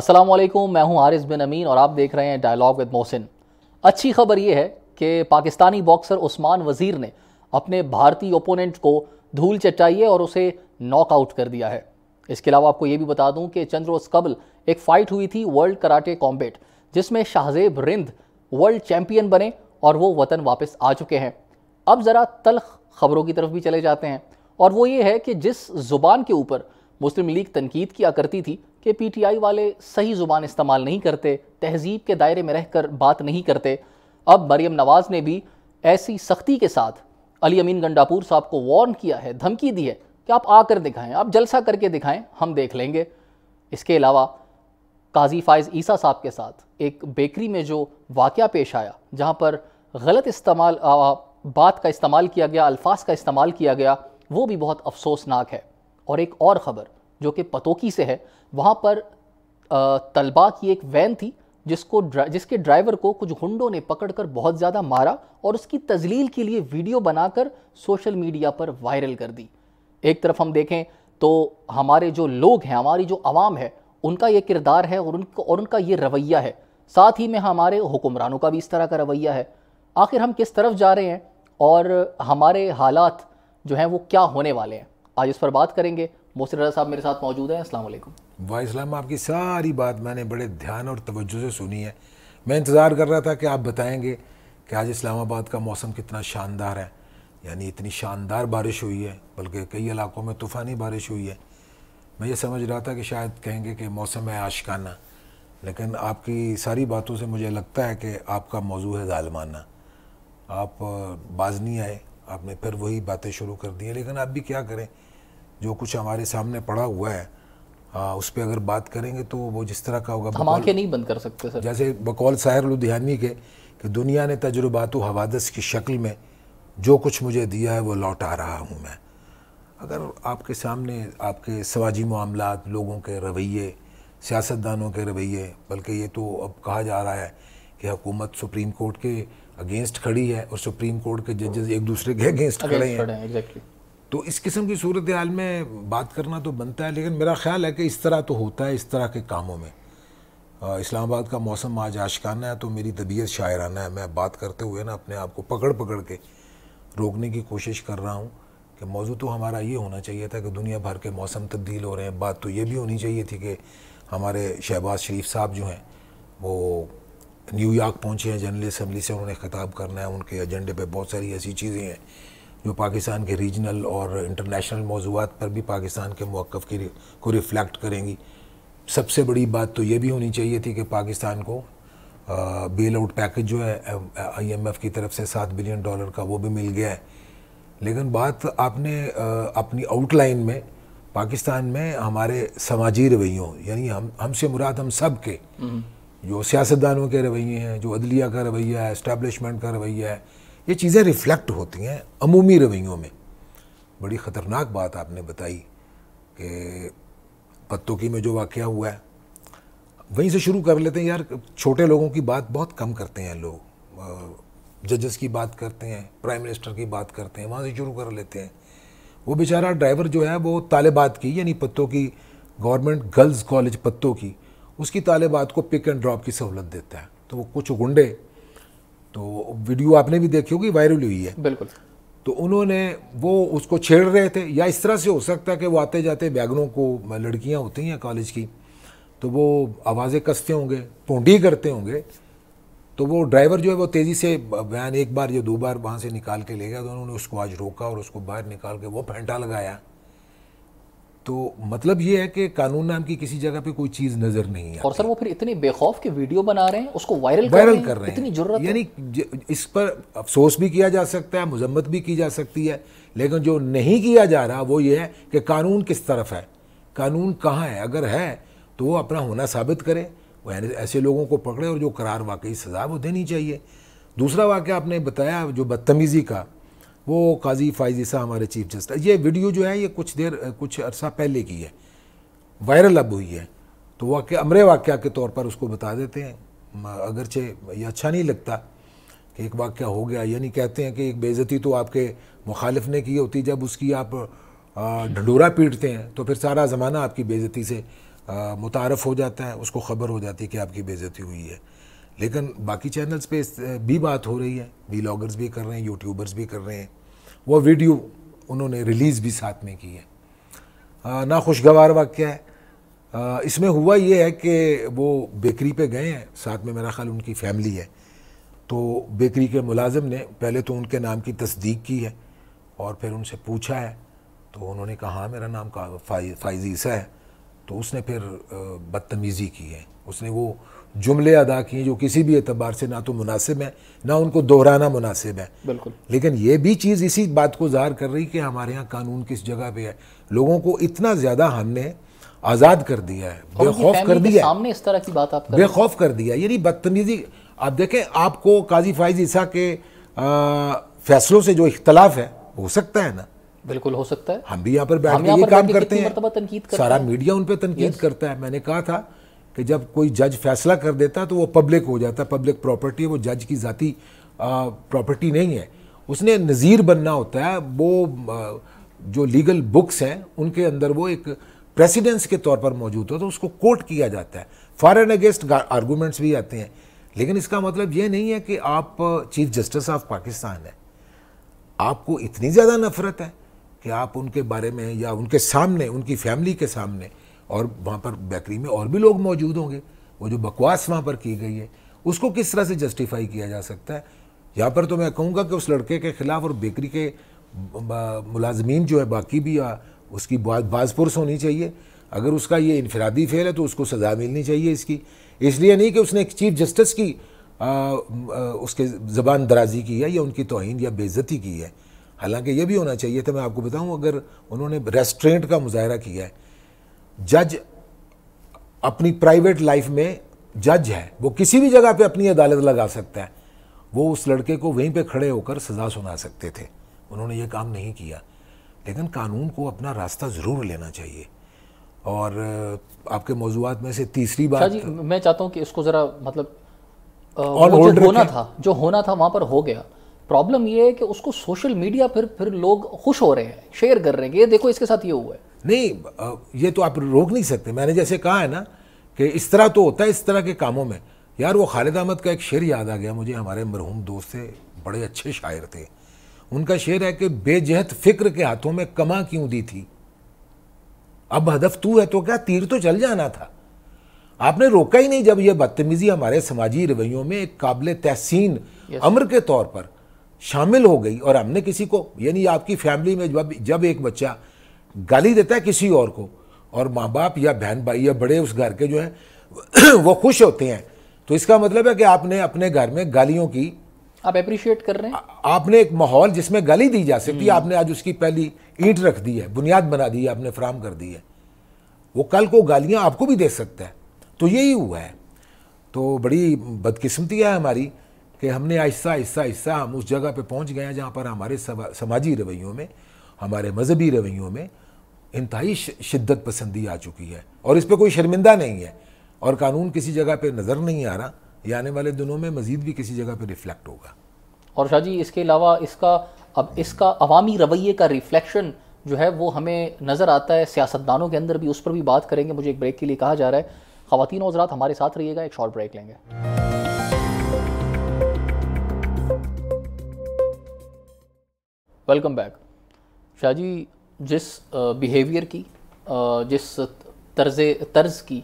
अस्सलाम वालेकुम मैं हूं आरिस बिन अमीन और आप देख रहे हैं डायलॉग विद मोहसिन अच्छी खबर यह है कि पाकिस्तानी बॉक्सर उस्मान वज़ीर ने अपने भारतीय ओपोनेंट को धूल चटाई है और उसे नॉकआउट कर दिया है इसके अलावा आपको ये भी बता दूं कि चंद रोज़ कबल एक फ़ाइट हुई थी वर्ल्ड कराटे कॉम्बेट जिसमें शाहजेब रिंद वर्ल्ड चैम्पियन बने और वो वतन वापस आ चुके हैं अब ज़रा तलख खबरों की तरफ भी चले जाते हैं और वो ये है कि जिस ज़ुबान के ऊपर मुस्लिम लीग तनकीद किया करती थी कि पी टी आई वाले सही ज़ुबान इस्तेमाल नहीं करते तहजीब के दायरे में रहकर बात नहीं करते अब मरियम नवाज़ ने भी ऐसी सख्ती के साथ अली अमीन गंडापुर साहब को वार्न किया है धमकी दी है कि आप आकर दिखाएं आप जलसा करके दिखाएं हम देख लेंगे इसके अलावा काजी फायज़ ईसा साहब के साथ एक बेकरी में जो वाक़ पेश आया जहाँ पर गलत इस्तेमाल बात का इस्तेमाल किया गया अल्फाज का इस्तेमाल किया गया वो भी बहुत अफसोसनाक है और एक और ख़बर जो कि पतोकी से है वहाँ पर तलबा की एक वैन थी जिसको ड्रा, जिसके ड्राइवर को कुछ हुंडों ने पकड़कर बहुत ज़्यादा मारा और उसकी तजलील के लिए वीडियो बनाकर सोशल मीडिया पर वायरल कर दी एक तरफ हम देखें तो हमारे जो लोग हैं हमारी जो आवाम है उनका ये किरदार है और उनका और उनका ये रवैया है साथ ही में हमारे हुक्मरानों का भी इस तरह का रवैया है आखिर हम किस तरफ जा रहे हैं और हमारे हालात जो हैं वो क्या होने वाले हैं आज इस पर बात करेंगे मोहसिन रजा साहब मेरे साथ मौजूद हैं असलम वाई इस्लाम आपकी सारी बात मैंने बड़े ध्यान और तवज्जो से सुनी है मैं इंतज़ार कर रहा था कि आप बताएंगे कि आज इस्लामाबाद का मौसम कितना शानदार है यानी इतनी शानदार बारिश हुई है बल्कि कई इलाकों में तूफ़ानी बारिश हुई है मैं ये समझ रहा था कि शायद कहेंगे कि मौसम है आशकाना लेकिन आपकी सारी बातों से मुझे लगता है कि आपका मौजू है ालमाना आप बाज नहीं आए आपने फिर वही बातें शुरू कर दी हैं लेकिन आप भी क्या करें जो कुछ हमारे सामने पड़ा हुआ है आ, उस पर अगर बात करेंगे तो वो जिस तरह का होगा हम आंखें नहीं बंद कर सकते सर जैसे बकौल साहिर लुधियानी के कि दुनिया ने तजुर्बात हवादस की शक्ल में जो कुछ मुझे दिया है वो लौटा रहा हूँ मैं अगर आपके सामने आपके समाजी मामला लोगों के रवैये सियासतदानों के रवैये बल्कि ये तो अब कहा जा रहा है कि हुकूमत सुप्रीम कोर्ट के अगेंस्ट खड़ी है और सुप्रीम कोर्ट के जजेस एक दूसरे के अगेंस्ट खड़े हैं तो इस किस्म की सूरत हाल में बात करना तो बनता है लेकिन मेरा ख्याल है कि इस तरह तो होता है इस तरह के कामों में इस्लामाबाद का मौसम आज आशकाना है तो मेरी तबीयत शायराना है मैं बात करते हुए ना अपने आप को पकड़ पकड़ के रोकने की कोशिश कर रहा हूँ कि मौजू तो हमारा ये होना चाहिए था कि दुनिया भर के मौसम तब्दील हो रहे हैं बात तो ये भी होनी चाहिए थी कि हमारे शहबाज शरीफ साहब जो हैं वो न्यूयॉर्क पहुँचे हैं जनरल असम्बली से उन्होंने ख़ताब करना है उनके एजेंडे पर बहुत सारी ऐसी चीज़ें हैं जो पाकिस्तान के रीजनल और इंटरनेशनल मौजूद पर भी पाकिस्तान के मौक़ की को रिफ्लेक्ट करेंगी सबसे बड़ी बात तो ये भी होनी चाहिए थी कि पाकिस्तान को बेल आउट पैकेज जो है आईएमएफ की तरफ से सात बिलियन डॉलर का वो भी मिल गया है लेकिन बात आपने आ, अपनी आउटलाइन में पाकिस्तान में हमारे समाजी रवैयों यानी हम हमसे मुराद हम सब के हम्म। जो सियासतदानों के रवैये हैं जो अदलिया का रवैया है इस्टेबलिशमेंट का रवैया है ये चीज़ें रिफ्लेक्ट होती हैं अमूमी रवैयों में बड़ी ख़तरनाक बात आपने बताई कि की में जो वाक़ हुआ है वहीं से शुरू कर लेते हैं यार छोटे लोगों की बात बहुत कम करते हैं लोग जजेस की बात करते हैं प्राइम मिनिस्टर की बात करते हैं वहाँ से शुरू कर लेते हैं वो बेचारा ड्राइवर जो है वो तालिबात की यानी पत्तों की गवर्नमेंट गर्ल्स कॉलेज पत्तों की उसकी तालेबाद को पिक एंड ड्रॉप की सहूलत देता है तो वो कुछ गुंडे तो वीडियो आपने भी देखी होगी वायरल हुई है बिल्कुल तो उन्होंने वो उसको छेड़ रहे थे या इस तरह से हो सकता है कि वो आते जाते बैगनों को लड़कियां होती हैं कॉलेज की तो वो आवाज़ें कसते होंगे पोंडी करते होंगे तो वो ड्राइवर जो है वो तेज़ी से बयान एक बार या दो बार वहाँ से निकाल के ले गया तो उन्होंने उसको आज रोका और उसको बाहर निकाल के वो फेंटा लगाया तो मतलब ये है कि कानून नाम की किसी जगह पे कोई चीज नजर नहीं है और सर वो फिर इतने बेखौफ के वीडियो बना रहे हैं उसको वायरल वायरल कर, कर रहे हैं इतनी जरूरत यानी इस पर अफसोस भी किया जा सकता है मजम्मत भी की जा सकती है लेकिन जो नहीं किया जा रहा वो ये है कि कानून किस तरफ है कानून कहाँ है अगर है तो वो अपना होना साबित करे वो ऐसे लोगों को पकड़े और जो करार वाकई सजा वो देनी चाहिए दूसरा वाक्य आपने बताया जो बदतमीज़ी का वो काजी साहब हमारे चीफ जस्टिस ये वीडियो जो है ये कुछ देर कुछ अरसा पहले की है वायरल अब हुई है तो वाक़ अमरे वाक्य के तौर पर उसको बता देते हैं अगरचे ये अच्छा नहीं लगता कि एक वाक्य हो गया यानी कहते हैं कि एक बेज़ती तो आपके मुखालिफ ने की होती जब उसकी आप ढंडूरा पीटते हैं तो फिर सारा ज़माना आपकी बेज़ती से मुतारफ़ हो जाता है उसको ख़बर हो जाती है कि आपकी बेज़ती हुई है लेकिन बाकी चैनल्स पे भी बात हो रही है वीलॉगर्स भी कर रहे हैं यूट्यूबर्स भी कर रहे हैं वो वीडियो उन्होंने रिलीज़ भी साथ में की है ना खुशगवार वाक्य है इसमें हुआ ये है कि वो बेकरी पे गए हैं साथ में मेरा ख्याल उनकी फैमिली है तो बेकरी के मुलाजिम ने पहले तो उनके नाम की तस्दीक की है और फिर उनसे पूछा है तो उन्होंने कहा मेरा नाम का फाइजी ईसा है तो उसने फिर बदतमीज़ी की है उसने वो जुमले अदा किए जो किसी भी एतबार से ना तो मुनासिब है ना उनको दोहराना मुनासिब है बिल्कुल लेकिन ये भी चीज़ इसी बात को ज़ाहिर कर रही कि हमारे यहाँ कानून किस जगह पे है लोगों को इतना ज़्यादा हमने आज़ाद कर दिया है बेखौफ कर दिया सामने इस तरह की बात आप बेखौफ कर दिया यानी बदतमीज़ी आप देखें आपको काजी फाइज ईसा के फैसलों से जो इख्तलाफ है हो सकता है ना बिल्कुल हो सकता है हम भी यहाँ पर बैठ के ये काम करते हैं तनकीद सारा मीडिया उन पर तनकीद करता है मैंने कहा था कि जब कोई जज फैसला कर देता तो वो पब्लिक हो जाता है पब्लिक प्रॉपर्टी वो जज की ज़ाती प्रॉपर्टी नहीं है उसने नज़ीर बनना होता है वो जो लीगल बुक्स हैं उनके अंदर वो एक प्रेसिडेंस के तौर पर मौजूद हो तो उसको कोट किया जाता है फॉर एंड अगेंस्ट आर्गूमेंट्स भी आते हैं लेकिन इसका मतलब ये नहीं है कि आप चीफ जस्टिस ऑफ पाकिस्तान हैं आपको इतनी ज़्यादा नफरत है कि आप उनके बारे में या उनके सामने उनकी फैमिली के सामने और वहाँ पर बेकरी में और भी लोग मौजूद होंगे वो जो बकवास वहाँ पर की गई है उसको किस तरह से जस्टिफाई किया जा सकता है यहाँ पर तो मैं कहूँगा कि उस लड़के के ख़िलाफ़ और बेकरी के मुलाजमीन जो है बाकी भी आ, उसकी बाजपुरस होनी चाहिए अगर उसका ये इनफरादी फेल है तो उसको सज़ा मिलनी चाहिए इसकी इसलिए नहीं कि उसने चीफ जस्टिस की आ, आ, उसके ज़बान दराजी की है या उनकी तोहन या बेज़ती की है हालांकि ये भी होना चाहिए था मैं आपको बताऊं अगर उन्होंने रेस्ट्रेंट का मुजाहरा किया है जज अपनी प्राइवेट लाइफ में जज है वो किसी भी जगह पे अपनी अदालत लगा सकता है वो उस लड़के को वहीं पे खड़े होकर सज़ा सुना सकते थे उन्होंने ये काम नहीं किया लेकिन कानून को अपना रास्ता ज़रूर लेना चाहिए और आपके मौजूद में से तीसरी बात मैं चाहता हूँ कि इसको ज़रा मतलब आ, जो होना था जो होना था वहाँ पर हो गया प्रॉब्लम ये है कि उसको सोशल मीडिया पर फिर लोग खुश हो रहे हैं शेयर कर रहे हैं कि ये देखो इसके साथ ये हुआ है नहीं ये तो आप रोक नहीं सकते मैंने जैसे कहा है ना कि इस तरह तो होता है इस तरह के कामों में यार वो खालिद अहमद का एक शेर याद आ गया मुझे हमारे मरहूम दोस्त थे बड़े अच्छे शायर थे उनका शेर है कि बेजहत फिक्र के हाथों में कमा क्यों दी थी अब हदफ तू है तो क्या तीर तो चल जाना था आपने रोका ही नहीं जब यह बदतमीजी हमारे समाजी रवैयों में एक काबिल तहसीन अमर के तौर पर शामिल हो गई और हमने किसी को यानी आपकी फैमिली में जब जब एक बच्चा गाली देता है किसी और को और माँ बाप या बहन भाई या बड़े उस घर के जो हैं वो खुश होते हैं तो इसका मतलब है कि आपने अपने घर में गालियों की आप अप्रिशिएट कर रहे हैं आपने एक माहौल जिसमें गाली दी जा सकती है हम्म। आपने आज उसकी पहली ईंट रख दी है बुनियाद बना दी है आपने फ्राहम कर दी है वो कल को गालियाँ आपको भी दे सकता है तो यही हुआ है तो बड़ी बदकिस्मती है हमारी कि हमने आहिस्ता आहिस्ता आहिस्ता हम उस जगह पे पहुंच गए हैं जहाँ पर हमारे समाजी रवैयों में हमारे मजहबी रवैयों में इंतहाई शिद्दत पसंदी आ चुकी है और इस पर कोई शर्मिंदा नहीं है और कानून किसी जगह पर नज़र नहीं आ रहा ये आने वाले दिनों में मजीद भी किसी जगह पर रिफ्लेक्ट होगा और शाह जी इसके अलावा इसका अब इसका अवामी रवैये का रिफ्लेक्शन जो है वो हमें नज़र आता है सियासतदानों के अंदर भी उस पर भी बात करेंगे मुझे एक ब्रेक के लिए कहा जा रहा है ख़वान हजरात हमारे साथ रहिएगा एक शॉर्ट ब्रेक लेंगे वेलकम बैक शाह जी जिस बिहेवियर की जिस तर्ज तर्ज की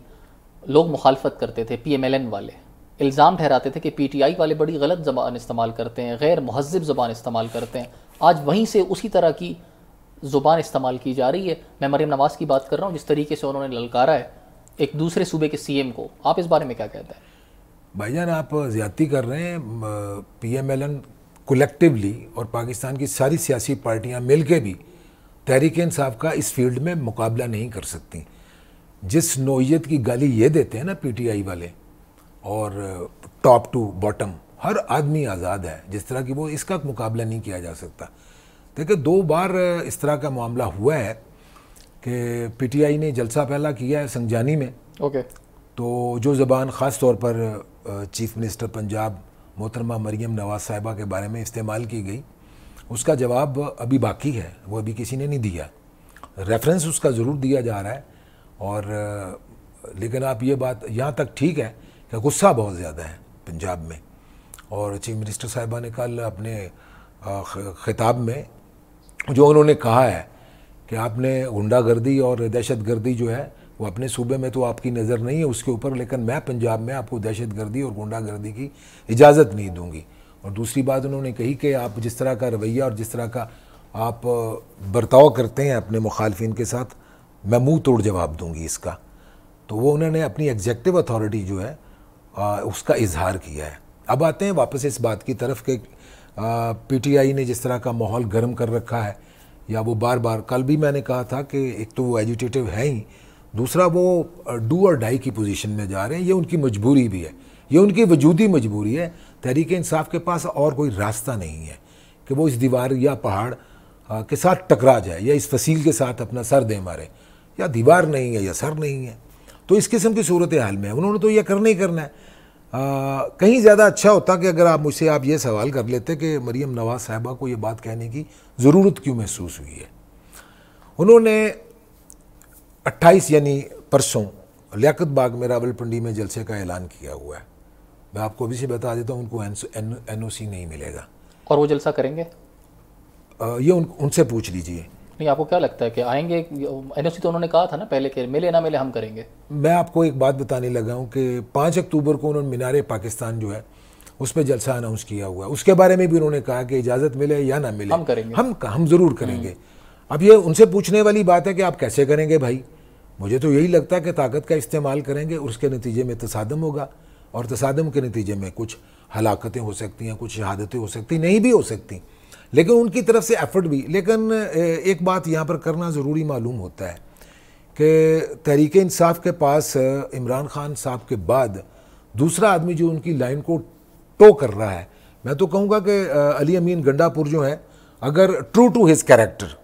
लोग मुखालफत करते थे एन वाले इल्ज़ाम ठहराते थे कि आई वाले बड़ी गलत ज़बान इस्तेमाल करते हैं गैर महजब ज़बान इस्तेमाल करते हैं आज वहीं से उसी तरह की ज़ुबान इस्तेमाल की जा रही है मैं मरीम नवाज़ की बात कर रहा हूँ जिस तरीके से उन्होंने ललकारा है एक दूसरे सूबे के एम को आप इस बारे में क्या कहते हैं भाईजान आप ज़्यादती कर रहे हैं एन कलेक्टिवली और पाकिस्तान की सारी सियासी पार्टियां मिल के भी तहरीक इंसाफ का इस फील्ड में मुकाबला नहीं कर सकती जिस नोयत की गाली ये देते हैं ना पीटीआई वाले और टॉप टू बॉटम हर आदमी आज़ाद है जिस तरह की वो इसका मुकाबला नहीं किया जा सकता देखिए दो बार uh, इस तरह का मामला हुआ है कि पीटीआई ने जलसा पहला किया है संगजानी में ओके okay. तो जो ज़बान ख़ास तौर पर चीफ uh, मिनिस्टर पंजाब मोहतरमा मरीम नवाज साहिबा के बारे में इस्तेमाल की गई उसका जवाब अभी बाकी है वो अभी किसी ने नहीं दिया रेफरेंस उसका ज़रूर दिया जा रहा है और लेकिन आप ये बात यहाँ तक ठीक है कि गुस्सा बहुत ज़्यादा है पंजाब में और चीफ मिनिस्टर साहिबा ने कल अपने खिताब में जो उन्होंने कहा है कि आपने गुंडागर्दी और दहशतगर्दी जो है वो अपने सूबे में तो आपकी नज़र नहीं है उसके ऊपर लेकिन मैं पंजाब में आपको दहशत गर्दी और गुंडागर्दी की इजाज़त नहीं दूंगी और दूसरी बात उन्होंने कही कि आप जिस तरह का रवैया और जिस तरह का आप बर्ताव करते हैं अपने मुखालफन के साथ मैं मुँह तोड़ जवाब दूंगी इसका तो वो उन्होंने अपनी एग्जेक्टिव अथॉरिटी जो है आ, उसका इजहार किया है अब आते हैं वापस इस बात की तरफ कि पीटीआई ने जिस तरह का माहौल गर्म कर रखा है या वो बार बार कल भी मैंने कहा था कि एक तो वो एजुटेटिव है ही दूसरा वो डू और डाई की पोजीशन में जा रहे हैं ये उनकी मजबूरी भी है ये उनकी वजूदी मजबूरी है तहरीक इंसाफ के पास और कोई रास्ता नहीं है कि वो इस दीवार या पहाड़ के साथ टकरा जाए या इस फसील के साथ अपना सर दे मारे या दीवार नहीं है या सर नहीं है तो इस किस्म की सूरत हाल में है उन्होंने तो यह करना ही करना है आ, कहीं ज़्यादा अच्छा होता कि अगर आप मुझसे आप ये सवाल कर लेते कि मरीम नवाज साहबा को ये बात कहने की ज़रूरत क्यों महसूस हुई है उन्होंने 28 यानी परसों लियाकत बाग में रावलपिंडी में जलसे का ऐलान किया हुआ है मैं आपको अभी से बता देता हूँ उनको एन ओ सी नहीं मिलेगा और वो जलसा करेंगे आ, ये उन, उनसे पूछ लीजिए नहीं आपको क्या लगता है कि आएंगे एन तो उन्होंने कहा था ना पहले के मिले ना मिले हम करेंगे मैं आपको एक बात बताने लगा हूँ कि पाँच अक्टूबर को उन्होंने मीनार पाकिस्तान जो है उस पर जलसा अनाउंस किया हुआ है उसके बारे में भी उन्होंने कहा कि इजाज़त मिले या ना मिले हम करेंगे हम हम ज़रूर करेंगे अब ये उनसे पूछने वाली बात है कि आप कैसे करेंगे भाई मुझे तो यही लगता है कि ताकत का इस्तेमाल करेंगे उसके नतीजे में तसादम होगा और तसादम के नतीजे में कुछ हलाकतें हो सकती हैं कुछ शहादतें हो सकती नहीं भी हो सकती लेकिन उनकी तरफ से एफर्ट भी लेकिन एक बात यहाँ पर करना ज़रूरी मालूम होता है कि तहरीक इंसाफ के पास इमरान खान साहब के बाद दूसरा आदमी जो उनकी लाइन को टो कर रहा है मैं तो कहूँगा कि अली अमीन गंडापुर जो है अगर ट्रू टू हिज कैरेक्टर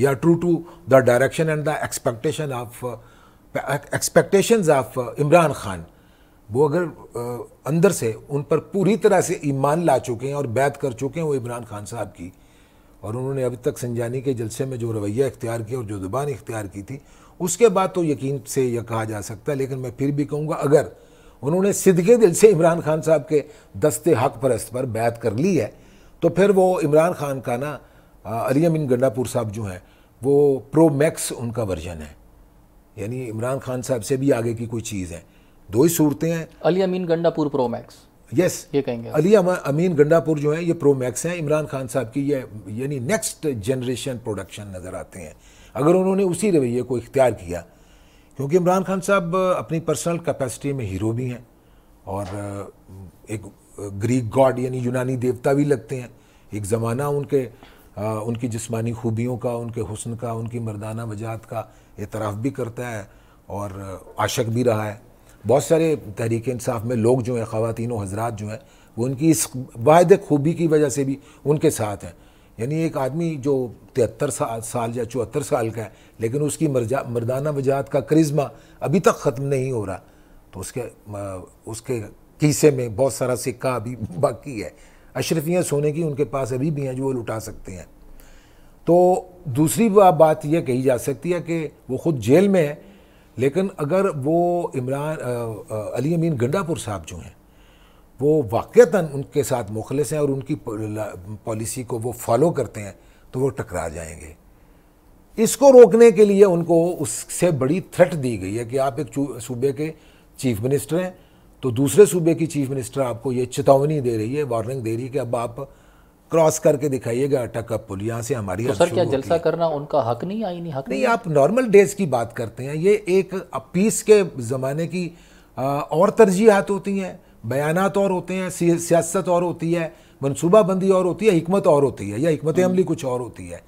या true to the direction and the expectation of expectation of Imran Khan वो अगर uh, अंदर से उन पर पूरी तरह से ईमान ला चुके हैं और बैत कर चुके हैं वो इमरान खान साहब की और उन्होंने अभी तक संजानी के जलसे में जो रवैया इख्तियार किया और जो ज़ुबान इख्तियार की थी उसके बाद तो यकीन से यह कहा जा सकता है लेकिन मैं फिर भी कहूँगा अगर उन्होंने सिदके दिल से इमरान खान साहब के दस्ते हक परस्त पर बैत कर ली है तो फिर वो इमरान खान का ना अरियम गंडापुर साहब जो हैं वो प्रो मैक्स उनका वर्जन है यानी इमरान खान साहब से भी आगे की कोई चीज़ है दो ही सूरतें हैं Ali Amin Gandapur pro max yes yes, ये कहेंगे अली अमीन गंडापुर जो है ये प्रो मैक्स हैं इमरान खान साहब की ये यानी नेक्स्ट जनरेशन प्रोडक्शन नज़र आते हैं अगर उन्होंने उसी रवैये को इख्तियार किया क्योंकि इमरान खान साहब अपनी पर्सनल कैपेसिटी में हीरो भी हैं और एक ग्रीक गॉड यानी यूनानी देवता भी लगते हैं एक ज़माना उनके उनकी जिस्मानी खूबियों का उनके हुसन का उनकी मर्दाना वजात का एतराफ़ भी करता है और आशक भी रहा है बहुत सारे तहरीक इंसाफ में लोग जो हैं ख़वान हजरात जो हैं वो उनकी इस वाद खूबी की वजह से भी उनके साथ हैं यानी एक आदमी जो तिहत्तर साल साल या चौहत्तर साल का है लेकिन उसकी मरजा मर्दाना वजात का करिश्मा अभी तक ख़त्म नहीं हो रहा तो उसके उसके किस्से में बहुत सारा सिक्का अभी बाकी है अशरफियाँ सोने की उनके पास अभी भी हैं जो वो लुटा सकते हैं तो दूसरी बात यह कही जा सकती है कि वो खुद जेल में है लेकिन अगर वो इमरान अली अमीन गंडापुर साहब जो हैं वो वाक़ता उनके साथ मुखलस हैं और उनकी पॉलिसी को वो फॉलो करते हैं तो वो टकरा जाएंगे इसको रोकने के लिए उनको उससे बड़ी थ्रेट दी गई है कि आप एक सूबे के चीफ मिनिस्टर हैं तो दूसरे सूबे की चीफ मिनिस्टर आपको ये चेतावनी दे रही है वार्निंग दे रही है कि अब आप क्रॉस करके दिखाइएगा अटक का पुल यहाँ से हमारी तो सर क्या जलसा करना उनका हक नहीं आई नहीं हक नहीं, नहीं आप नॉर्मल डेज की बात करते हैं ये एक पीस के ज़माने की और तरजीहत होती हैं बयान और होते हैं सियासत और होती है मनसूबाबंदी और होती है हमत और होती है या हमत अमली कुछ और होती है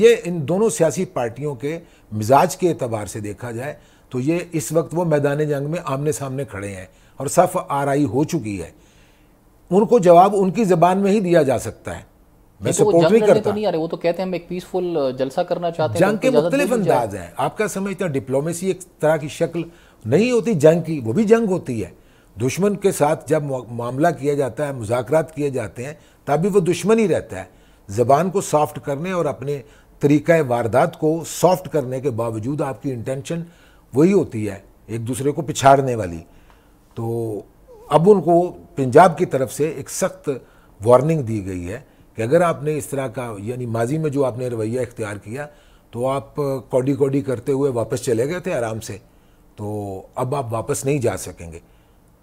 ये इन दोनों सियासी पार्टियों के मिजाज के अतबार से देखा जाए तो ये इस वक्त वो मैदान जंग में आमने सामने खड़े हैं और सफ़ आर आई हो चुकी है उनको जवाब उनकी ज़बान में ही दिया जा सकता है मैं तो सपोर्ट नहीं करता तो नहीं आ रहे वो तो कहते हैं हम एक पीसफुल जलसा करना चाहते हैं जंग तो के मुख्तलिफ अंदाज हैं आपका समय इतना डिप्लोमेसी एक तरह की शक्ल नहीं होती जंग की वो भी जंग होती है दुश्मन के साथ जब मामला किया जाता है मुजाकरात किए जाते हैं तब भी वो दुश्मन ही रहता है ज़बान को सॉफ्ट करने और अपने तरीक़ वारदात को सॉफ्ट करने के बावजूद आपकी इंटेंशन वही होती है एक दूसरे को पिछाड़ने वाली तो अब उनको पंजाब की तरफ से एक सख्त वार्निंग दी गई है कि अगर आपने इस तरह का यानी माजी में जो आपने रवैया इख्तियार किया तो आप कौडी कौडी करते हुए वापस चले गए थे आराम से तो अब आप वापस नहीं जा सकेंगे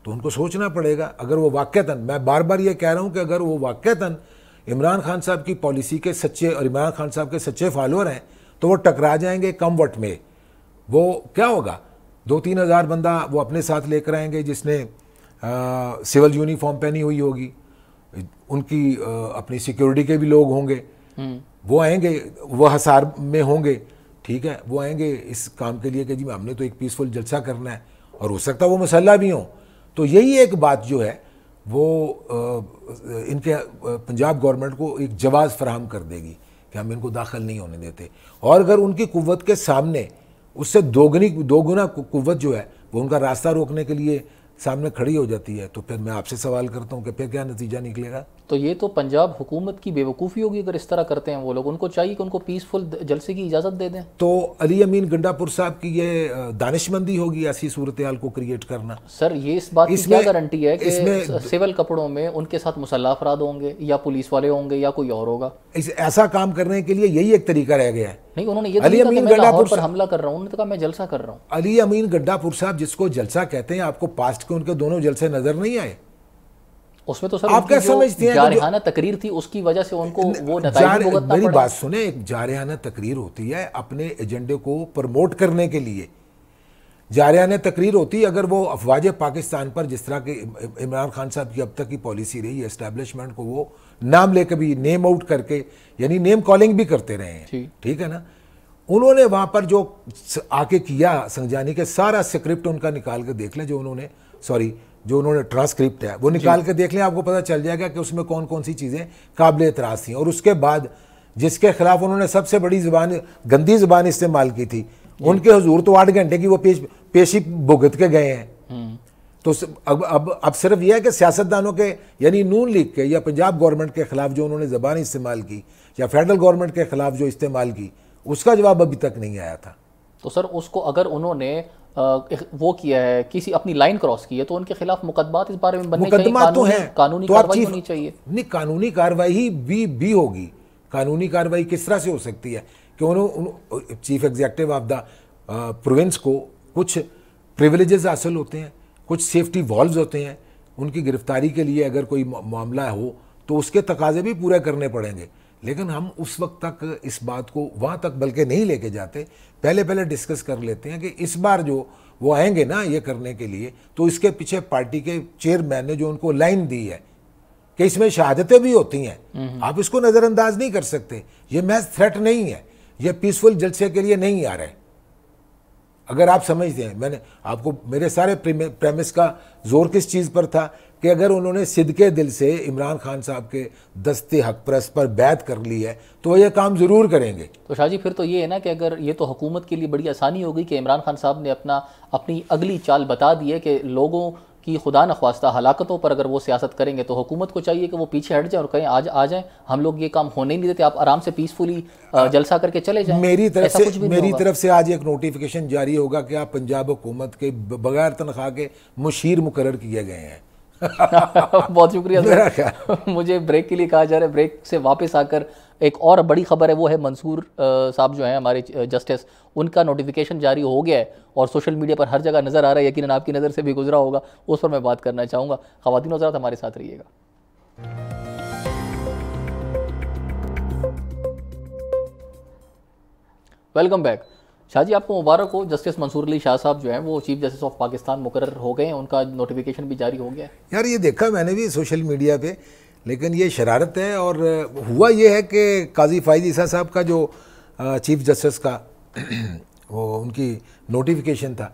तो उनको सोचना पड़ेगा अगर वो वाक्यतन मैं बार बार ये कह रहा हूँ कि अगर वो वाक्यतन इमरान खान साहब की पॉलिसी के सच्चे और इमरान खान साहब के सच्चे फॉलोअर हैं तो वो टकरा जाएंगे कम वट में वो क्या होगा दो तीन हज़ार बंदा वो अपने साथ लेकर आएंगे जिसने सिविल यूनिफॉर्म पहनी हुई होगी उनकी आ, अपनी सिक्योरिटी के भी लोग होंगे हम्म। वो आएंगे वो हसार में होंगे ठीक है वो आएंगे इस काम के लिए कि जी हमने तो एक पीसफुल जलसा करना है और हो सकता है वो मसल्ला भी हों तो यही एक बात जो है वो इनके पंजाब गवर्नमेंट को एक जवाब फराहम कर देगी कि हम इनको दाखिल नहीं होने देते और अगर उनकी कुत के सामने उससे दोगुनी दोगुना कुत जो है वो उनका रास्ता रोकने के लिए सामने खड़ी हो जाती है तो फिर मैं आपसे सवाल करता हूँ कि फिर क्या नतीजा निकलेगा तो ये तो पंजाब हुकूमत की बेवकूफ़ी होगी अगर इस तरह करते हैं वो लोग उनको चाहिए कि उनको पीसफुल जलसे की इजाज़त दे दें तो अली अमीन गंडापुर साहब की ये दानिशमंदी होगी ऐसी सूरत को क्रिएट करना सर ये इस बात की क्या गारंटी है कि इसमें सिविल कपड़ों में उनके साथ मुसल्ला अफराद होंगे या पुलिस वाले होंगे या कोई और होगा ऐसा काम करने के लिए यही एक तरीका रह गया है नहीं उन्होंने ये तो अली अमीन गड्ढापुर पर हमला कर रहा हूँ उन्होंने तो कहा मैं जलसा कर रहा हूँ अली अमीन गड्ढापुर साहब जिसको जलसा कहते हैं आपको पास्ट के उनके दोनों जलसे नजर नहीं आए उसमें तो सर आप क्या समझते हैं जारहाना तो तकरीर थी उसकी वजह से उनको वो मेरी बात सुने एक जारहाना तकरीर होती है अपने एजेंडे को प्रमोट करने के लिए जारहाना तकरीर होती है अगर वो अफवाज पाकिस्तान पर जिस तरह के इमरान खान साहब की अब तक की पॉलिसी रही है इस्टेब्लिशमेंट को वो नाम लेकर भी नेम आउट करके यानी नेम कॉलिंग भी करते रहे हैं ठीक है ना उन्होंने वहां पर जो आके किया संजानी के सारा स्क्रिप्ट उनका निकाल के देख लें जो उन्होंने सॉरी जो उन्होंने ट्रांसक्रिप्ट है वो निकाल के देख लें आपको पता चल जाएगा कि उसमें कौन कौन सी चीज़ें काबिल एतराज़ थी और उसके बाद जिसके खिलाफ उन्होंने सबसे बड़ी जबान गंदी जबान इस्तेमाल की थी उनके हजूर तो आठ घंटे की वो पेश पेशी भुगत के गए हैं तो अब अब अब सिर्फ यह है कि सियासतदानों के यानी नून लीग के या पंजाब गवर्नमेंट के ख़िलाफ़ जो उन्होंने ज़बान इस्तेमाल की या फेडरल गवर्नमेंट के ख़िलाफ़ जो इस्तेमाल की उसका जवाब अभी तक नहीं आया था तो सर उसको अगर उन्होंने वो किया है किसी अपनी लाइन क्रॉस की है तो उनके खिलाफ मुकदमा इस बारे में बनने मुकदमा तो है कानूनी तो कार्रवाई होनी चाहिए नहीं कानूनी कार्रवाई भी भी होगी कानूनी कार्रवाई किस तरह से हो सकती है कि उन्होंने chief executive of the province को कुछ प्रिविलेजेस हासिल होते हैं कुछ सेफ्टी वॉल्व होते हैं उनकी गिरफ्तारी के लिए अगर कोई मामला हो तो उसके तकाजे भी पूरे करने पड़ेंगे लेकिन हम उस वक्त तक इस बात को वहाँ तक बल्कि नहीं लेके जाते पहले पहले डिस्कस कर लेते हैं कि इस बार जो वो आएंगे ना ये करने के लिए तो इसके पीछे पार्टी के चेयरमैन ने जो उनको लाइन दी है कि इसमें शहादतें भी होती हैं आप इसको नज़रअंदाज नहीं कर सकते ये महज थ्रेट नहीं है ये पीसफुल जलसे के लिए नहीं आ रहे अगर आप समझते हैं मैंने आपको मेरे सारे प्रेमिस का जोर किस चीज़ पर था कि अगर उन्होंने सिद के दिल से इमरान खान साहब के दस्ते हक प्रस पर बैत कर ली है तो वह यह काम ज़रूर करेंगे तो शाहजी फिर तो ये है ना कि अगर ये तो हुकूमत के लिए बड़ी आसानी होगी कि इमरान खान साहब ने अपना अपनी अगली चाल बता दी है कि लोगों कि खुदा न हलाकतों पर अगर वो सियासत करेंगे तो हुकूमत को चाहिए कि वो पीछे हट जाए और कहें आज आ जाएं हम लोग ये काम होने नहीं देते आप आराम से पीसफुली जलसा करके चले जाएं मेरी तरफ से मेरी तरफ से आज एक नोटिफिकेशन जारी होगा कि आप पंजाब हुकूमत के बगैर तनख्वाह के मुशीर मुकर किए गए हैं बहुत शुक्रिया सर मुझे ब्रेक के लिए कहा जा रहा है ब्रेक से वापस आकर एक और बड़ी खबर है वो है मंसूर साहब जो हैं हमारे जस्टिस उनका नोटिफिकेशन जारी हो गया है और सोशल मीडिया पर हर जगह नज़र आ रहा है यकीन आपकी नज़र से भी गुजरा होगा उस पर मैं बात करना चाहूँगा खातिन हजरात हमारे साथ रहिएगा वेलकम बैक शाह जी आपको मुबारक हो जस्टिस मंसूर अली शाह साहब जो हैं वो चीफ जस्टिस ऑफ पाकिस्तान मुकर हो गए हैं उनका नोटिफिकेशन भी जारी हो गया यार ये देखा मैंने भी सोशल मीडिया पे लेकिन ये शरारत है और हुआ ये है कि काजी फाइज ईसा साहब का जो चीफ जस्टिस का वो उनकी नोटिफिकेशन था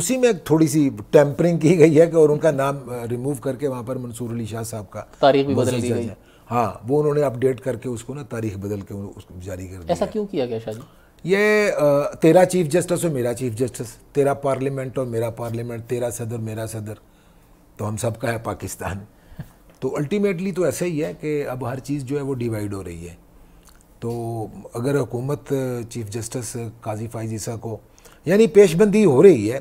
उसी में थोड़ी सी टैंपरिंग की गई है कि और उनका नाम रिमूव करके वहाँ पर मंसूर अली शाह साहब का तारीख भी बदल दी गई हाँ वो उन्होंने अपडेट करके उसको ना तारीख बदल के उसको जारी कर दिया ऐसा क्यों किया गया शाह जी ये तेरा चीफ जस्टिस और मेरा चीफ जस्टिस तेरा पार्लियामेंट और मेरा पार्लियामेंट तेरा सदर मेरा सदर तो हम सब का है पाकिस्तान तो अल्टीमेटली तो ऐसा ही है कि अब हर चीज़ जो है वो डिवाइड हो रही है तो अगर हुकूमत चीफ जस्टिस काजी फाइज ईसा को यानी पेशबंदी हो रही है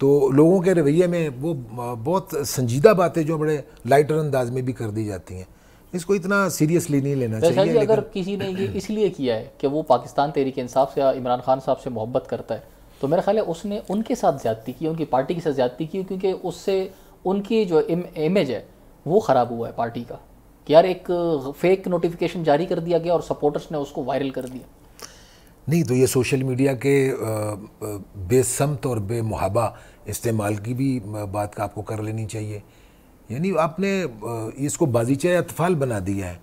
तो लोगों के रवैये में वो बहुत संजीदा बातें जो बड़े लाइटर अंदाज में भी कर दी जाती हैं इसको इतना सीरियसली नहीं लेना चाहिए अगर किसी ने ये इसलिए किया है कि वो पाकिस्तान तहरीक इंसाफ से या इमरान खान साहब से मोहब्बत करता है तो मेरा ख्याल है उसने उनके साथ ज्यादती की उनकी पार्टी के साथ ज्यादती की क्योंकि उससे उनकी जो इमेज है वो ख़राब हुआ है पार्टी का कि यार एक फेक नोटिफिकेशन जारी कर दिया गया और सपोर्टर्स ने उसको वायरल कर दिया नहीं तो ये सोशल मीडिया के बेसमत और बेमुहाबा इस्तेमाल की भी बात का आपको कर लेनी चाहिए यानी आपने इसको बाजीचा अतफाल बना दिया है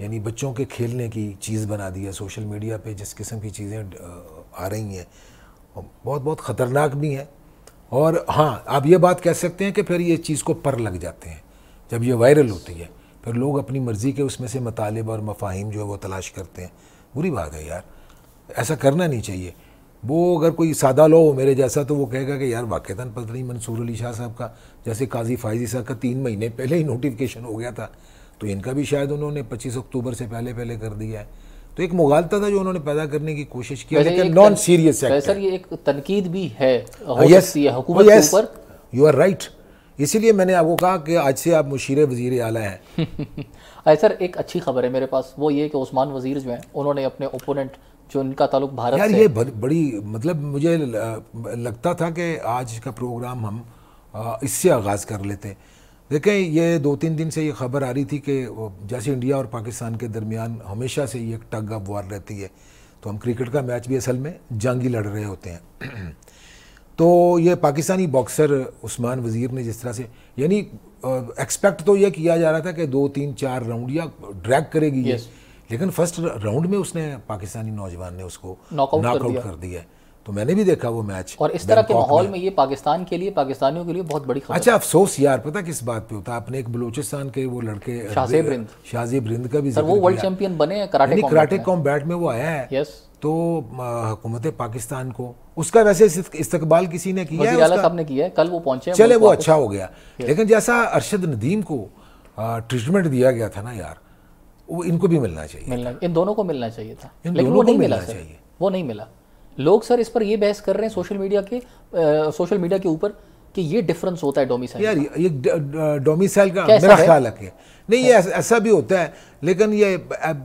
यानी बच्चों के खेलने की चीज़ बना दी है सोशल मीडिया पे जिस किस्म की चीज़ें आ रही हैं बहुत बहुत ख़तरनाक भी हैं और हाँ आप ये बात कह सकते हैं कि फिर ये चीज़ को पर लग जाते हैं जब ये वायरल होती है फिर लोग अपनी मर्ज़ी के उसमें से मतालब और मफाहिम जो है वो तलाश करते हैं बुरी बात है यार ऐसा करना नहीं चाहिए वो अगर कोई सादा लो हो मेरे जैसा तो वो कहेगा कि यार वाक़ता पता नहीं मंसूर अली शाह साहब का जैसे काजी फायजी साहब का तीन महीने पहले ही नोटिफिकेशन हो गया था तो इनका भी शायद उन्होंने पच्चीस अक्टूबर से पहले पहले कर दिया है तो एक मुगालता था जो उन्होंने पैदा करने की कोशिश की लेकिन नॉन सीरियस सर ये एक तनकीद भी है यू आर राइट इसीलिए मैंने आपको कहा कि आज से आप मुशीर वजीर आला हैं सर एक अच्छी खबर है मेरे पास वो ये कि उस्मान वजीर जो हैं उन्होंने अपने ओपोनेंट जो इनका ताल्लुक भारत यार से ये बड़ी मतलब मुझे लगता था कि आज का प्रोग्राम हम इससे आगाज़ कर लेते देखें ये दो तीन दिन से ये खबर आ रही थी कि जैसे इंडिया और पाकिस्तान के दरमियान हमेशा से ये एक टग ऑफ वार रहती है तो हम क्रिकेट का मैच भी असल में जंगी लड़ रहे होते हैं तो ये पाकिस्तानी बॉक्सर उस्मान वज़ीर ने जिस तरह से यानी एक्सपेक्ट तो ये किया जा रहा था कि दो तीन चार राउंड या ड्रैग करेगी yes. लेकिन फर्स्ट राउंड में उसने पाकिस्तानी नौजवान ने उसको नॉकआउट कर, दिया। तो मैंने भी देखा वो मैच और इस तरह के माहौल में।, ये पाकिस्तान के लिए पाकिस्तानियों के लिए बहुत बड़ी खबर अच्छा अफसोस यार पता किस बात पे होता आपने एक बलूचिस्तान के वो लड़के शाजी ब्रिंद का भी सर वो वर्ल्ड चैंपियन बने कराटे कराटे कॉम्बैट में वो आया है यस तो हुकूमत पाकिस्तान को उसका वैसे इस्तकबाल किसी ने किया है उसका ने किया है कल वो पहुंचे चले वो अच्छा हो गया लेकिन जैसा अरशद नदीम को ट्रीटमेंट दिया गया था ना यार वो इनको भी मिलना चाहिए मिलना इन दोनों को मिलना चाहिए था लेकिन वो नहीं मिला चाहिए वो नहीं मिला लोग सर इस पर ये बहस कर रहे हैं सोशल मीडिया के सोशल मीडिया के ऊपर कि ये डिफरेंस होता है डोमिसाइल यार ये डोमिसाइल का मेरा ख्याल है कि नहीं ये हाँ। ऐसा भी होता है लेकिन ये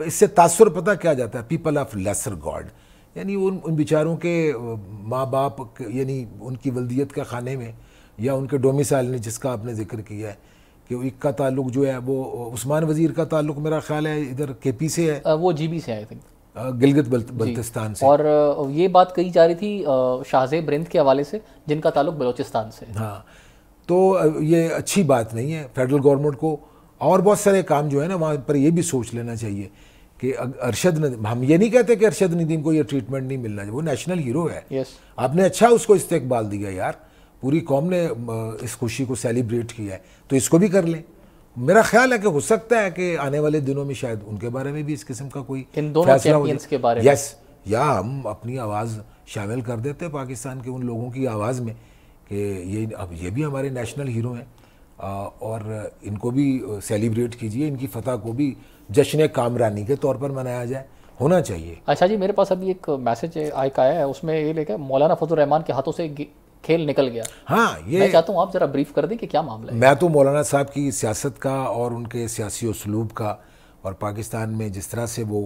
इससे तासुर पता क्या जाता है पीपल ऑफ लेसर गॉड यानी उन उन बेचारों के माँ बाप यानी उनकी वल्दियत के खाने में या उनके डोमिसाइल ने जिसका आपने जिक्र किया है कि इक्का ताल्लुक जो है वो उस्मान वजीर का ताल्लुक मेरा ख्याल है इधर के पी से है वो जी बी से आई थिंक गिलगित बल्तिस्तान से और ये बात कही जा रही थी शाहजे ब्रिंद के हवाले से जिनका ताल्लुक बलोचिस्तान से हाँ तो ये अच्छी बात नहीं है फेडरल गवर्नमेंट को और बहुत सारे काम जो है ना वहाँ पर ये भी सोच लेना चाहिए कि अरशद नदीम हम ये नहीं कहते कि अरशद नदीम को ये ट्रीटमेंट नहीं मिलना चाहिए वो नेशनल हीरो है yes. आपने अच्छा उसको इस्तेकबाल दिया यार पूरी कौम ने इस खुशी को सेलिब्रेट किया है तो इसको भी कर लें मेरा ख्याल है कि हो सकता है कि आने वाले दिनों में शायद उनके बारे में भी इस किस्म का कोई इन दोनों चैंपियंस के बारे में यस या हम अपनी आवाज़ शामिल कर देते हैं पाकिस्तान के उन लोगों की आवाज़ में कि ये अब ये भी हमारे नेशनल हीरो हैं और इनको भी सेलिब्रेट कीजिए इनकी फतह को भी जश्न कामरानी के तौर पर मनाया जाए होना चाहिए अच्छा जी मेरे पास अभी एक मैसेज आया है उसमें ये लेकर मौलाना फजल रहमान के हाथों से खेल निकल गया हाँ ये मैं चाहता हूँ आप जरा ब्रीफ कर दें कि क्या मामला है मैं तो मौलाना साहब की सियासत का और उनके सियासी उसलूब का और पाकिस्तान में जिस तरह से वो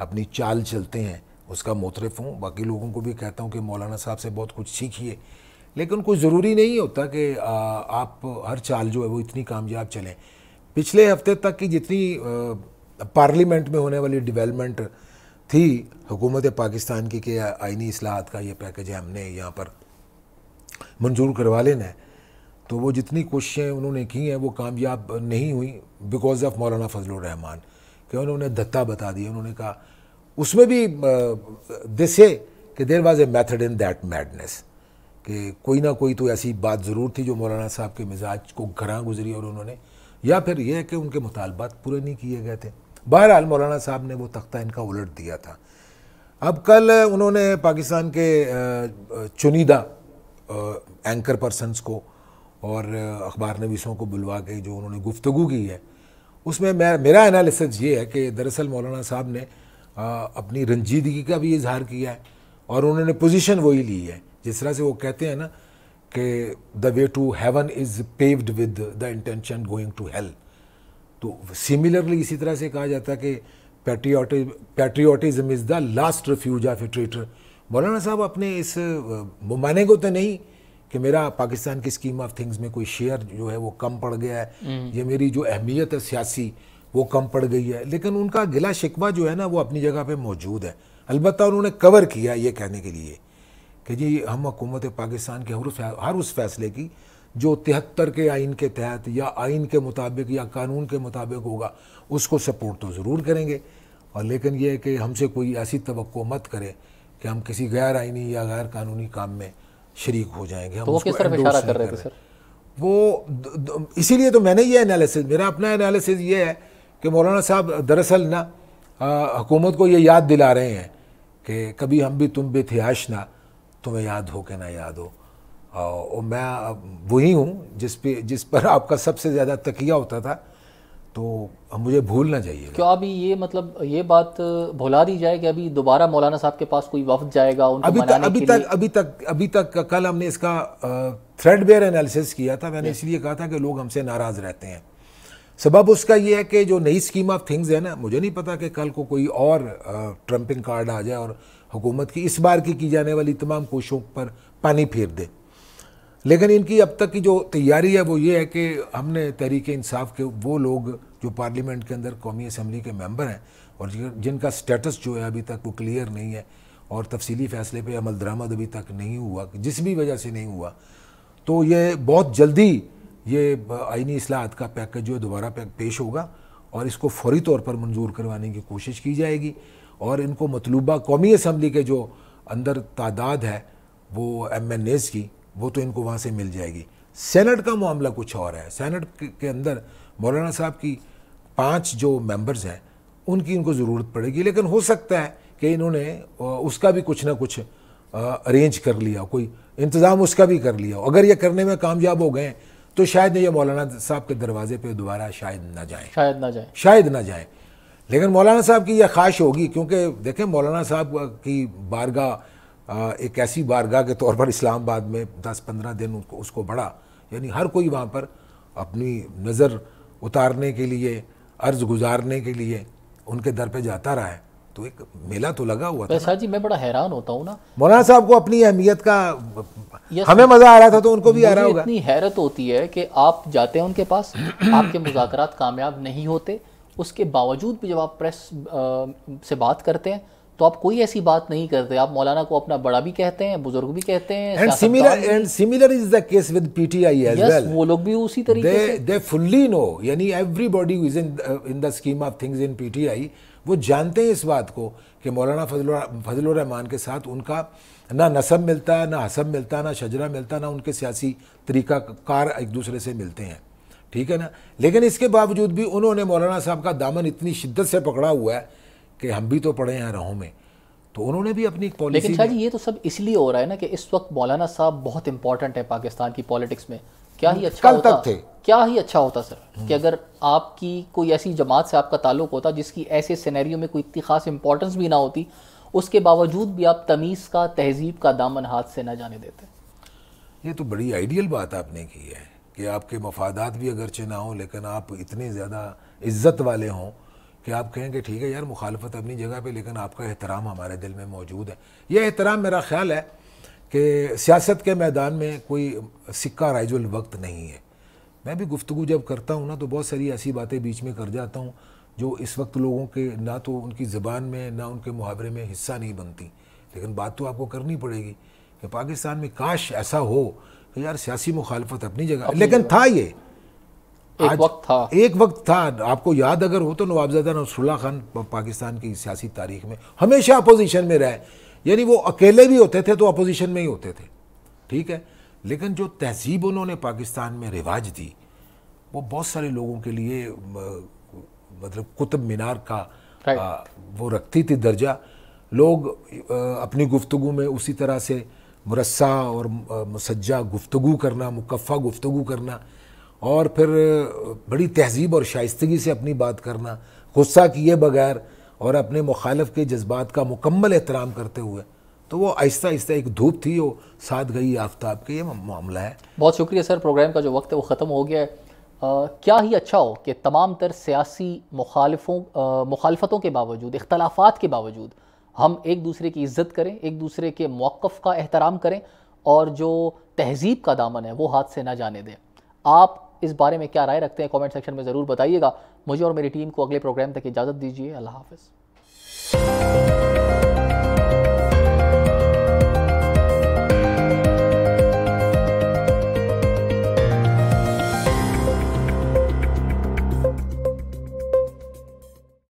अपनी चाल चलते हैं उसका मोतरफ हूँ बाकी लोगों को भी कहता हूँ कि मौलाना साहब से बहुत कुछ सीखिए लेकिन कोई ज़रूरी नहीं होता कि आप हर चाल जो है वो इतनी कामयाब चलें पिछले हफ्ते तक की जितनी पार्लियामेंट में होने वाली डेवलपमेंट थी हुकूमत पाकिस्तान की के आइनी असलाहत का ये पैकेज है हमने यहाँ पर मंजूर करवा लेना है तो वो जितनी कोशिशें उन्होंने की हैं वो कामयाब नहीं हुई बिकॉज ऑफ मौलाना फजल रहमान कि उन्होंने धत्ता बता दिया उन्होंने कहा उसमें भी दिस है कि there was a method in that madness कि कोई ना कोई तो ऐसी बात ज़रूर थी जो मौलाना साहब के मिजाज को घर गुजरी और उन्होंने या फिर यह है कि उनके मुतालबात पूरे नहीं किए गए थे बहरहाल मौलाना साहब ने वो तख्ता इनका उलट दिया था अब कल उन्होंने पाकिस्तान के चुनिदा एंकर पर्सनस को और अखबार नवीसों को बुलवा के जो उन्होंने गुफ्तु की है उसमें मैं मेरा एनालिसिस ये है कि दरअसल मौलाना साहब ने आ, अपनी रंजीदगी का भी इजहार किया है और उन्होंने पोजीशन वही ली है जिस तरह से वो कहते हैं ना कि the way to heaven is paved with the intention going to hell तो सिमिलरली इसी तरह से कहा जाता है कि patriot patriotism is the last refuge of a traitor मौलाना साहब अपने इस माने को तो नहीं कि मेरा पाकिस्तान की स्कीम ऑफ थिंग्स में कोई शेयर जो है वो कम पड़ गया है हम्म। ये मेरी जो अहमियत है सियासी वो कम पड़ गई है लेकिन उनका गिला शिकवा जो है ना वो अपनी जगह पे मौजूद है अलबत् उन्होंने कवर किया ये कहने के लिए कि जी हम हुकूमत पाकिस्तान के हर उस हर उस फैसले की जो तिहत्तर के आइन के तहत या आइन के मुताबिक या कानून के मुताबिक होगा उसको सपोर्ट तो ज़रूर करेंगे और लेकिन यह है कि हमसे कोई ऐसी तो मत करे कि हम किसी गैर आइनी या गैर कानूनी काम में शरीक हो जाएंगे हम तो वो किस तरफ इशारा कर रहे थे सर वो इसीलिए तो मैंने ये एनालिसिस मेरा अपना एनालिसिस ये है कि मौलाना साहब दरअसल ना हुकूमत को ये याद दिला रहे हैं कि कभी हम भी तुम भी थे आशना तुम्हें याद हो के ना याद हो और मैं वही हूँ जिस पे जिस पर आपका सबसे ज़्यादा तकिया होता था तो मुझे भूलना चाहिए क्यों क्या अभी ये मतलब ये बात भुला दी जाए कि अभी दोबारा मौलाना साहब के पास कोई वफद जाएगा उनको अभी तक अभी तक अभी तक अभी तक कल हमने इसका थ्रेड बेयर एनालिसिस किया था मैंने इसलिए कहा था कि लोग हमसे नाराज़ रहते हैं सबब उसका ये है कि जो नई स्कीम ऑफ थिंग्स है ना मुझे नहीं पता कि कल को कोई और ट्रंपिंग कार्ड आ जाए और हुकूमत की इस बार की की जाने वाली तमाम कोशिशों पर पानी फेर दे लेकिन इनकी अब तक की जो तैयारी है वो ये है कि हमने तहरीक इंसाफ के वो लोग जो पार्लियामेंट के अंदर कौमी असम्बली के मेंबर हैं और जिनका स्टेटस जो है अभी तक वो क्लियर नहीं है और तफसीली फैसले पे अमल दरामद अभी तक नहीं हुआ जिस भी वजह से नहीं हुआ तो ये बहुत जल्दी ये आइनी असलाहत का पैकेज जो है दोबारा पेश होगा और इसको फौरी तौर पर मंजूर करवाने की कोशिश की जाएगी और इनको मतलूबा कौमी असम्बली के जो अंदर तादाद है वो एम एन एज़ की वो तो इनको वहाँ से मिल जाएगी सेनेट का मामला कुछ और है सेनेट के अंदर मौलाना साहब की पांच जो मेंबर्स हैं उनकी इनको ज़रूरत पड़ेगी लेकिन हो सकता है कि इन्होंने उसका भी कुछ ना कुछ अरेंज कर लिया कोई इंतज़ाम उसका भी कर लिया अगर ये करने में कामयाब हो गए तो शायद ये मौलाना साहब के दरवाजे पे दोबारा शायद ना जाए शायद ना जाए शायद ना जाए लेकिन मौलाना साहब की यह ख्वाहिश होगी क्योंकि देखें मौलाना साहब की बारगाह एक ऐसी बारगाह के तौर पर इस्लामाबाद में दस पंद्रह दिन उसको उसको बढ़ा यानी हर कोई वहाँ पर अपनी नज़र उतारने के लिए अर्ज गुजारने के लिए उनके दर पे जाता रहा है तो एक मेला तो लगा हुआ था जी मैं बड़ा हैरान होता हूँ ना मौलाना साहब को अपनी अहमियत का हमें मज़ा आ रहा था तो उनको भी आ रहा होगा इतनी हैरत होती है कि आप जाते हैं उनके पास आपके मुजाकर कामयाब नहीं होते उसके बावजूद भी जब आप प्रेस आ, से बात करते हैं तो आप कोई ऐसी बात नहीं करते आप मौलाना को अपना बड़ा भी कहते हैं बुजुर्ग भी कहते हैं and similar and similar is the case with PTI as well वो लोग भी उसी तरीके they, से दे फुल्ली नो यानी everybody is in in the scheme of things in PTI वो जानते हैं इस बात को कि मौलाना फजल रहमान के साथ उनका ना नसब मिलता है ना हसब मिलता है ना शजरा मिलता ना उनके सियासी तरीका कार एक दूसरे से मिलते हैं ठीक है ना लेकिन इसके बावजूद भी उन्होंने मौलाना साहब का दामन इतनी शिद्दत से पकड़ा हुआ है कि हम भी तो पढ़े हैं रहो में तो उन्होंने भी अपनी पॉलिसी लेकिन जी ये तो सब इसलिए हो रहा है ना कि इस वक्त मौलाना साहब बहुत इंपॉर्टेंट है पाकिस्तान की पॉलिटिक्स में क्या ही अच्छा कल होता तक थे क्या ही अच्छा होता सर हम्म। कि अगर आपकी कोई ऐसी जमात से आपका ताल्लुक होता जिसकी ऐसे सिनेरियो में कोई इतनी खास इंपॉर्टेंस भी ना होती उसके बावजूद भी आप तमीज़ का तहजीब का दामन हाथ से ना जाने देते ये तो बड़ी आइडियल बात आपने की है कि आपके मफादात भी अगरचे ना हों लेकिन आप इतने ज़्यादा इज्जत वाले हों कि आप कहें कि ठीक है यार मुखालफत अपनी जगह पर लेकिन आपका एहतराम हमारे दिल में मौजूद है यह एहतराम मेरा ख्याल है कि सियासत के मैदान में कोई सिक्का राइजुल वक्त नहीं है मैं भी गुफ्तु जब करता हूँ ना तो बहुत सारी ऐसी बातें बीच में कर जाता हूँ जो इस वक्त लोगों के ना तो उनकी ज़बान में ना उनके मुहावरे में हिस्सा नहीं बनती लेकिन बात तो आपको करनी पड़ेगी कि पाकिस्तान में काश ऐसा हो कि यार सियासी मुखालफत अपनी जगह लेकिन था ये एक वक्त था एक वक्त था आपको याद अगर हो तो नवाबजादा नसरुल्ला खान पाकिस्तान की सियासी तारीख में हमेशा अपोजिशन में रहे यानी वो अकेले भी होते थे तो अपोजिशन में ही होते थे ठीक है लेकिन जो तहजीब उन्होंने पाकिस्तान में रिवाज दी वो बहुत सारे लोगों के लिए मतलब कुतुब मीनार का आ, वो रखती थी दर्जा लोग आ, अपनी गुफ्तु में उसी तरह से मुरसा और मुसज्जा गुफ्तु करना मुकफ़ा गुफ्तु करना और फिर बड़ी तहजीब और शाइस्तगी से अपनी बात करना गुस्सा किए बगैर और अपने मुखालफ के जज्बात का मुकम्मल एहतराम करते हुए तो वो आहिस्ता आहिस्ता एक धूप थी वो साथ गई आफ्ताब के ये मामला है बहुत शुक्रिया सर प्रोग्राम का जो वक्त है वो ख़त्म हो गया है आ, क्या ही अच्छा हो कि तमाम तर सियासी मुखालफों मुखालफतों के बावजूद इख्तलाफात के बावजूद हम एक दूसरे की इज्जत करें एक दूसरे के मौक़ का एहतराम करें और जो तहजीब का दामन है वो हाथ से ना जाने दें आप इस बारे में क्या राय रखते हैं कमेंट सेक्शन में ज़रूर बताइएगा मुझे और मेरी टीम को अगले प्रोग्राम तक इजाज़त दीजिए अल्लाह हाफिज़